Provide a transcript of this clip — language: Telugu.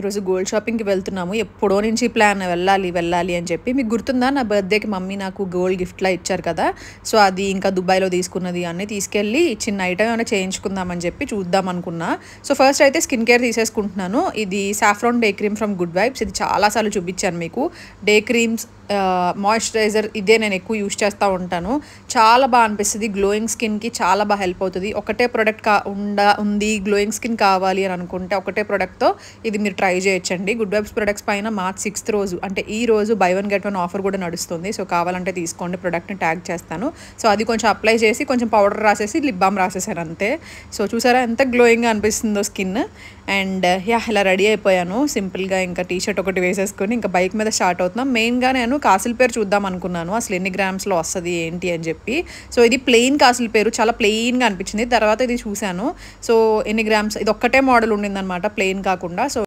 ఈరోజు గోల్డ్ షాపింగ్కి వెళ్తున్నాము ఎప్పుడో నుంచి ప్లాన్ వెళ్ళాలి వెళ్ళాలి అని చెప్పి మీకు గుర్తుందా నా బర్త్డేకి మమ్మీ నాకు గోల్డ్ గిఫ్ట్లా ఇచ్చారు కదా సో అది ఇంకా దుబాయ్లో తీసుకున్నది అన్నీ తీసుకెళ్ళి చిన్న ఐటమ్ ఏమైనా చేయించుకుందామని చెప్పి చూద్దాం అనుకున్నా సో ఫస్ట్ అయితే స్కిన్ కేర్ తీసేసుకుంటున్నాను ఇది saffron day cream from good vibes ఇది చాలాసార్లు చూపించాను మీకు డే క్రీమ్స్ మాయిశ్చరైజర్ ఇదే నేను ఎక్కువ యూజ్ చేస్తూ ఉంటాను చాలా బాగా అనిపిస్తుంది గ్లోయింగ్ స్కిన్కి చాలా బాగా హెల్ప్ అవుతుంది ఒకటే ప్రోడక్ట్ కా ఉండ ఉంది గ్లోయింగ్ స్కిన్ కావాలి అని అనుకుంటే ఒకటే ప్రోడక్ట్తో ఇది మీరు ట్రై చేయొచ్చండి గుడ్ వైబ్స్ ప్రొడక్ట్స్ పైన మార్చ్ సిక్స్త్ రోజు అంటే ఈ రోజు buy one get one offer కూడా నడుస్తుంది సో కావాలంటే తీసుకోండి ప్రోడక్ట్ని ట్యాగ్ చేస్తాను సో అది కొంచెం అప్లై చేసి కొంచెం పౌడర్ రాసేసి లిప్ బామ్ రాసేసాను అంతే సో చూసారా ఎంత గ్లోయింగ్గా అనిపిస్తుందో స్కిన్ అండ్ యా ఇలా రెడీ అయిపోయాను సింపుల్గా ఇంకా టీషర్ట్ ఒకటి వేసేసుకొని ఇంకా బైక్ మీద స్టార్ట్ అవుతున్నాం మెయిన్గా నేను కాసిల్ పేరు చూద్దాం అనుకున్నాను అసలు ఎన్ని గ్రామ్స్లో వస్తుంది ఏంటి అని చెప్పి సో ఇది ప్లెయిన్ కాసిల్ పేరు చాలా ప్లెయిన్గా అనిపించింది తర్వాత ఇది చూశాను సో ఎన్ని గ్రామ్స్ ఇది ఒక్కటే మోడల్ ఉండిందనమాట ప్లెయిన్ కాకుండా సో